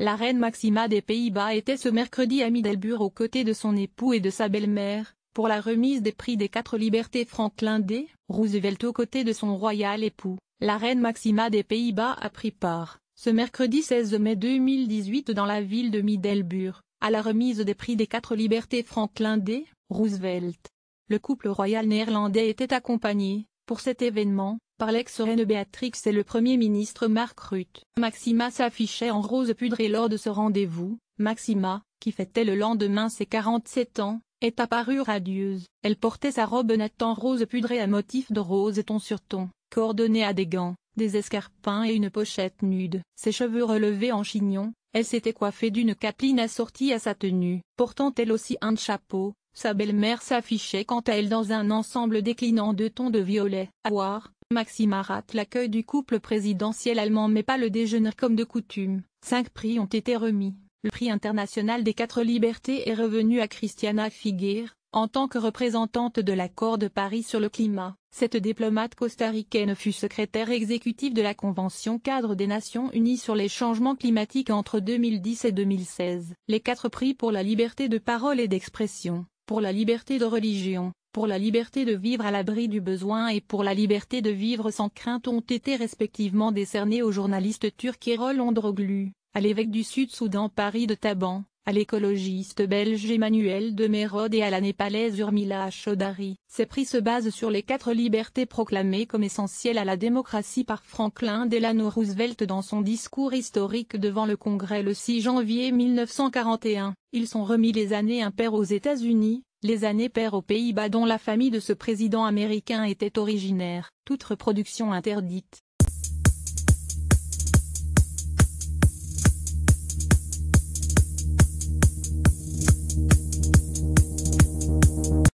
La reine Maxima des Pays-Bas était ce mercredi à Middelburg aux côtés de son époux et de sa belle-mère, pour la remise des prix des quatre libertés Franklin D. Roosevelt aux côtés de son royal époux. La reine Maxima des Pays-Bas a pris part, ce mercredi 16 mai 2018 dans la ville de Middelburg, à la remise des prix des quatre libertés Franklin D. Roosevelt. Le couple royal néerlandais était accompagné, pour cet événement, par l'ex-reine Béatrix et le premier ministre Marc Rutte, Maxima s'affichait en rose pudrée lors de ce rendez-vous. Maxima, qui fêtait le lendemain ses 47 ans, est apparue radieuse. Elle portait sa robe en rose pudrée à motif de rose ton sur ton, coordonnée à des gants, des escarpins et une pochette nude. Ses cheveux relevés en chignon, elle s'était coiffée d'une capeline assortie à sa tenue, portant elle aussi un chapeau, sa belle-mère s'affichait quant à elle dans un ensemble déclinant de tons de violet. À voir, Maxime Arat l'accueil du couple présidentiel allemand mais pas le déjeuner comme de coutume. Cinq prix ont été remis. Le prix international des quatre libertés est revenu à Christiana Figuer, en tant que représentante de l'accord de Paris sur le climat. Cette diplomate costaricaine fut secrétaire exécutive de la Convention cadre des Nations Unies sur les changements climatiques entre 2010 et 2016. Les quatre prix pour la liberté de parole et d'expression, pour la liberté de religion, pour la liberté de vivre à l'abri du besoin et pour la liberté de vivre sans crainte ont été respectivement décernés au journaliste turc Erol Ondroglu, à l'évêque du Sud-Soudan Paris de Taban, à l'écologiste belge Emmanuel de Mérode et à la népalaise Urmila Chaudhary. Ces prix se basent sur les quatre libertés proclamées comme essentielles à la démocratie par Franklin Delano Roosevelt dans son discours historique devant le Congrès le 6 janvier 1941. Ils sont remis les années impaires aux États-Unis, les années paires aux Pays-Bas dont la famille de ce président américain était originaire, toute reproduction interdite,